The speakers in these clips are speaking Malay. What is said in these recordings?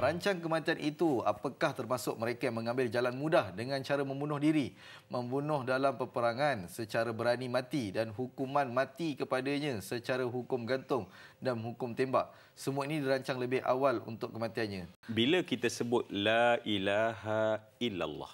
Perancang kematian itu apakah termasuk mereka yang mengambil jalan mudah dengan cara membunuh diri, membunuh dalam peperangan secara berani mati dan hukuman mati kepadanya secara hukum gantung dan hukum tembak. Semua ini dirancang lebih awal untuk kematiannya. Bila kita sebut la ilaha illallah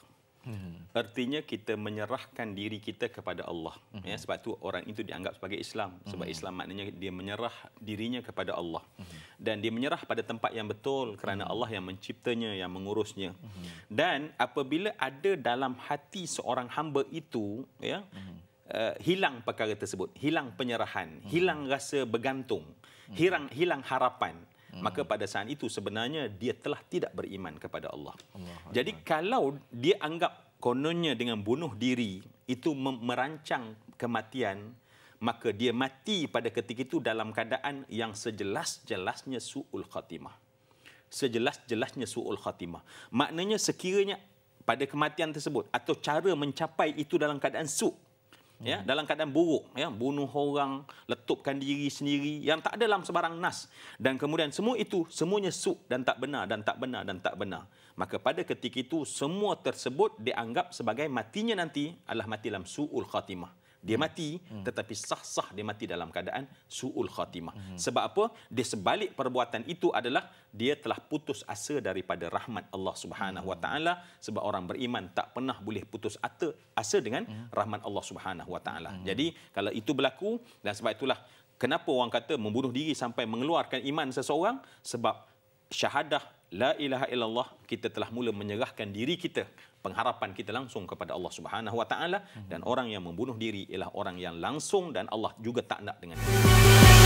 Artinya kita menyerahkan diri kita kepada Allah. Mm-hmm. Ya, sebab itu orang itu dianggap sebagai Islam. Sebab mm-hmm. Islam maknanya dia menyerah dirinya kepada Allah. Mm-hmm. Dan dia menyerah pada tempat yang betul kerana mhm. Allah yang menciptanya, yang mengurusnya. Mm-hmm. Dan apabila ada dalam hati seorang hamba itu, ya, mm-hmm. uh, hilang perkara tersebut. Hilang penyerahan, mm-hmm. hilang rasa bergantung, mm-hmm. hilang, hilang harapan. Mhm. maka pada saat itu sebenarnya dia telah tidak beriman kepada Allah. Allah Jadi Allah. kalau dia anggap kononnya dengan bunuh diri itu merancang kematian maka dia mati pada ketika itu dalam keadaan yang sejelas-jelasnya suul khatimah sejelas-jelasnya suul khatimah maknanya sekiranya pada kematian tersebut atau cara mencapai itu dalam keadaan suul ya hmm. dalam keadaan buruk ya bunuh orang letupkan diri sendiri yang tak ada dalam sebarang nas dan kemudian semua itu semuanya su dan tak benar dan tak benar dan tak benar maka pada ketika itu semua tersebut dianggap sebagai matinya nanti adalah mati dalam suul khatimah dia mati hmm. tetapi sah-sah dia mati dalam keadaan suul khatimah hmm. sebab apa di sebalik perbuatan itu adalah dia telah putus asa daripada rahmat Allah Subhanahu Wa hmm. Taala sebab orang beriman tak pernah boleh putus asa dengan hmm. rahmat Allah Subhanahu Wa Taala hmm. jadi kalau itu berlaku dan sebab itulah kenapa orang kata membunuh diri sampai mengeluarkan iman seseorang sebab syahadah la ilaha illallah kita telah mula menyerahkan diri kita pengharapan kita langsung kepada Allah Subhanahu wa taala dan orang yang membunuh diri ialah orang yang langsung dan Allah juga tak nak dengan dia.